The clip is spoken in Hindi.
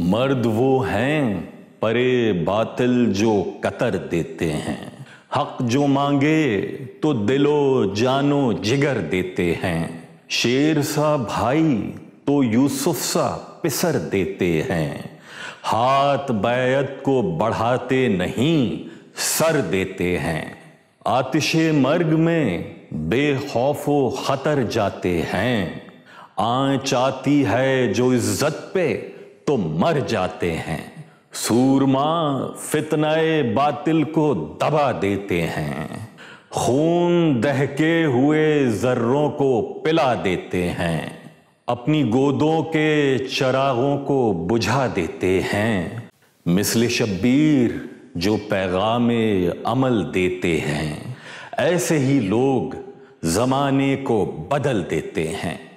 मर्द वो हैं परे बातिल जो कतर देते हैं हक जो मांगे तो दिलो जानो जिगर देते हैं शेर सा भाई तो यूसुफ सा पिसर देते हैं हाथ बैत को बढ़ाते नहीं सर देते हैं आतिशे मर्ग में बेखौफ खतर जाते हैं आँच आती है जो इज्जत पे तो मर जाते हैं सूरमा फितनाए बातिल को दबा देते हैं खून दहके हुए जर्रों को पिला देते हैं अपनी गोदों के चरागों को बुझा देते हैं मिसल शब्बीर जो पैगाम अमल देते हैं ऐसे ही लोग ज़माने को बदल देते हैं